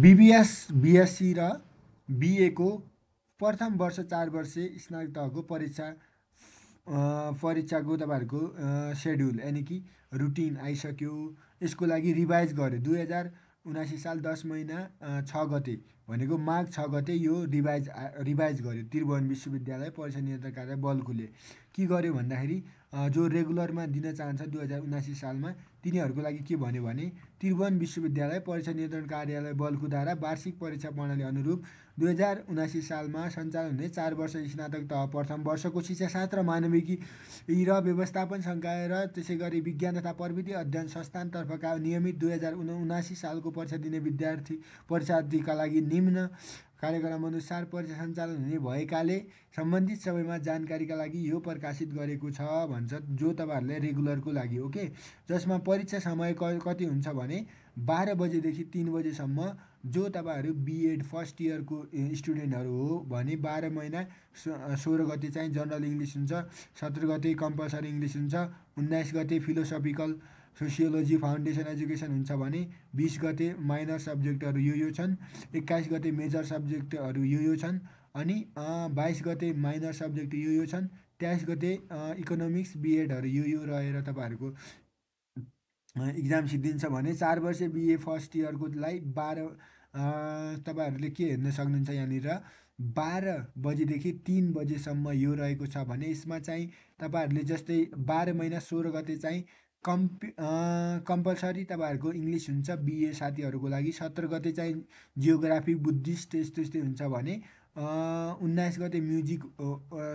BBS BSc र बिएको प्रथम वर्ष चार वर्षे स्नातक तहको परीक्षा परीक्षाको तपाईँहरूको सेड्युल यानि कि रुटिन आइसक्यो यसको लागि रिभाइज गर्यो दुई हजार उनासी साल दस महिना छ गते भनेको माघ छ गते यो रिभाइज रिभाइज गर्यो त्रिभुवन विश्वविद्यालय परीक्षा नियन्त्रण कार्य बलकुले के गर्यो भन्दाखेरि जो रेगुलरमा दिन चाहन्छ दुई हजार उनासी सालमा तिनीहरूको लागि के भन्यो भने त्रिभुवन विश्वविद्यालय परीक्षा नियन्त्रण कार्यालय बलकुद्वारा वार्षिक परीक्षा प्रणाली अनुरूप दुई हजार उनासी सालमा सञ्चालन हुने चार वर्ष स्नातक तह प्रथम वर्षको शिक्षाशास्त्र मानविकी र व्यवस्थापन संकाय र त्यसै गरी विज्ञान तथा प्रविधि अध्ययन संस्थानतर्फका नियमित दुई हजार उनासी सालको परीक्षा दिने विद्यार्थी परीक्षार्थीका लागि निम्न कार्यक्रम अनुसार परीक्षा सञ्चालन हुने भएकाले सम्बन्धित सबैमा जानकारीका लागि यो प्रकाशित गरेको छ भन्छ जो तपाईँहरूले रेगुलरको लागि ओके जसमा परीक्षा समय क कति हुन्छ भने बाह्र बजेदेखि तिन बजेसम्म जो तपाईँहरू बिएड फर्स्ट इयरको स्टुडेन्टहरू हो भने बाह्र महिना सोह्र गते चाहिँ जनरल इङ्ग्लिस हुन्छ सत्र गते कम्पलसरी इङ्ग्लिस हुन्छ उन्नाइस गते फिलोसफिकल सोसियोलोजी फाउन्डेसन एजुकेसन हुन्छ भने बिस गते माइनर सब्जेक्टहरू यो यो छन् एक्काइस गते मेजर सब्जेक्टहरू यो यो छन् अनि बाइस गते माइनर सब्जेक्ट यो यो छन् तेइस गते इकोनोमिक्स बिएडहरू यो यो रहेर तपाईँहरूको इक्जाम सिद्धिन्छ भने चार वर्ष बिए फर्स्ट इयरकोलाई बाह्र तपाईँहरूले के हेर्न सक्नुहुन्छ यहाँनिर बाह्र बजीदेखि तिन बजीसम्म यो रहेको छ भने यसमा चाहिँ तपाईँहरूले जस्तै बाह्र महिना सोह्र गते चाहिँ कम्प कम्पलसरी तपाईँहरूको इङ्ग्लिस हुन्छ बिए साथीहरूको लागि सत्र गते चाहिँ जियोग्राफी बुद्धिस्ट यस्तो यस्तै हुन्छ भने उन्नाइस गते म्युजिक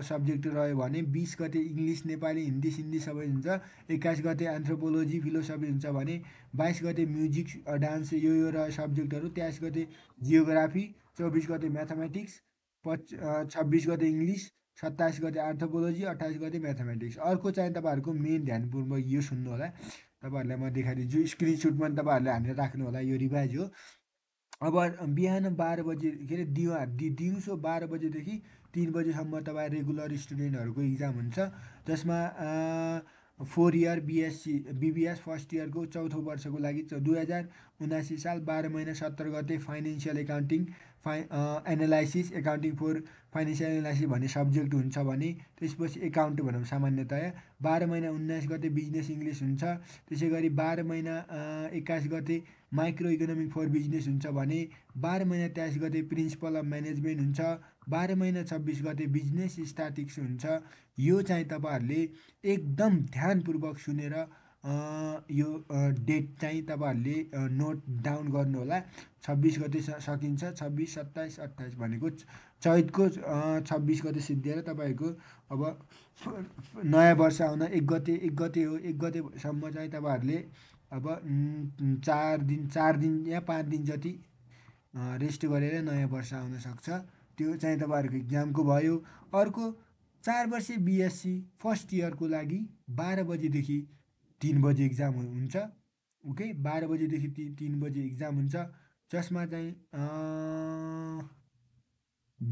सब्जेक्ट रह्यो भने बिस गते इङ्ग्लिस नेपाली हिन्दी सिन्धी सबै हुन्छ एक्काइस गते एन्थ्रोपोलोजी फिलोसफी हुन्छ भने बाइस गते म्युजिक डान्स यो यो रह्यो सब्जेक्टहरू तेइस गते जियोग्राफी चौबिस गते म्याथमेटिक्स पच छब्बिस गते इङ्ग्लिस सत्ताइस गते आर्थोपोलोजी अट्ठाइस गते म्याथमेटिक्स अर्को चाहिँ तपाईँहरूको मेन ध्यानपूर्वक यो सुन्नु होला तपाईँहरूलाई म देखाइदिन्छु स्क्रिनसुटमा तपाईँहरूले हामीले राख्नु होला यो रिभाइज हो अब बिहान बाह्र बजे के अरे दिवा दि दिउँसो बाह्र बजीदेखि तिन बजीसम्म तपाईँ रेगुलर स्टुडेन्टहरूको इक्जाम हुन्छ जसमा four year BSc BBS first इयरको चौथो वर्षको लागि दुई हजार उनासी साल बाह्र महिना सत्र गते फाइनेन्सियल एकाउन्टिङ फाइ analysis accounting for financial analysis भन्ने सब्जेक्ट हुन्छ भने त्यसपछि एकाउन्ट भनौँ सामान्यतया बाह्र महिना उन्नाइस गते बिजनेस इङ्ग्लिस हुन्छ त्यसै गरी बाह्र महिना एक्काइस गते माइक्रो इकोनोमिक फोर बिजनेस हुन्छ भने बाह्र महिना तेइस गते प्रिन्सिपल अफ म्यानेजमेन्ट हुन्छ बाह्र महिना छब्बिस गते बिजनेस स्टाटिक्स हुन्छ यो चाहिँ तपाईँहरूले एकदम ध्यानपूर्वक सुनेर यो डेट चाहिँ तपाईँहरूले नोट डाउन गर्नुहोला छब्बिस गते सकिन्छ छब्बिस सत्ताइस अट्ठाइस भनेको चैतको छब्बिस गते सिद्धिएर तपाईँहरूको अब नयाँ वर्ष आउन एक गते एक गते हो एक गतेसम्म चाहिँ तपाईँहरूले अब चार दिन चार दिन या पाँच दिन जति रेस्ट गरेर नयाँ वर्ष आउन सक्छ त्यो चाहिँ तपाईँहरूको इक्जामको भयो अर्को चार वर्ष बिएससी फर्स्ट इयरको लागि बाह्र बजीदेखि तिन बजी इक्जाम हुन्छ ओके बाह्र बजीदेखि ति तिन बजी इक्जाम हुन्छ जसमा चाहिँ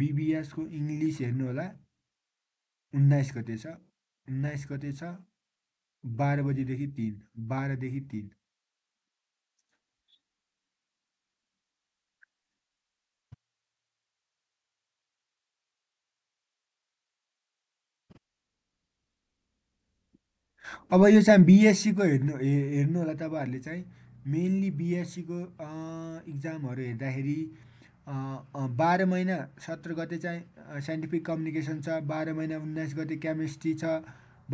बिबिएसको इङ्ग्लिस हेर्नु होला उन्नाइस गते छ उन्नाइस गते छ बाह्र बजीदेखि तिन बाह्रदेखि तिन अब यो चाहिँ बिएससीको हेर्नु हेर्नु होला तपाईँहरूले चाहिँ मेन्ली बिएससीको इक्जामहरू हेर्दाखेरि बाह्र महिना सत्र गते चाहिँ साइन्टिफिक कम्युनिकेसन छ बाह्र महिना उन्नाइस गते केमिस्ट्री छ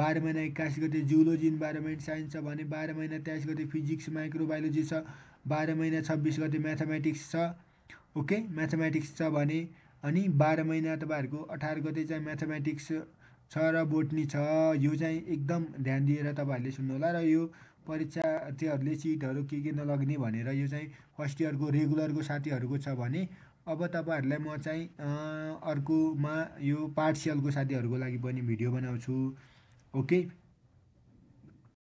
बाह्र महिना एक्काइस गते जियोलोजी इन्भाइरोमेन्ट साइन्स छ भने बाह्र महिना तेइस गते फिजिक्स माइक्रोबायोलोजी छ बाह्र महिना छब्बिस गते म्याथमेटिक्स छ ओके म्याथमेटिक्स छ भने अनि बाह्र महिना तपाईँहरूको अठार गते चाहिँ म्याथमेटिक्स छ र बोटनी छ यो चाहिँ एकदम ध्यान दिएर तपाईँहरूले होला र यो परीक्षार्थीहरूले सिटहरू के के नलग्ने भनेर यो चाहिँ फर्स्ट इयरको रेगुलरको साथीहरूको छ भने अब तपाईँहरूलाई म चाहिँ अर्कोमा यो पार्सियलको साथीहरूको लागि पनि भिडियो बनाउँछु ओके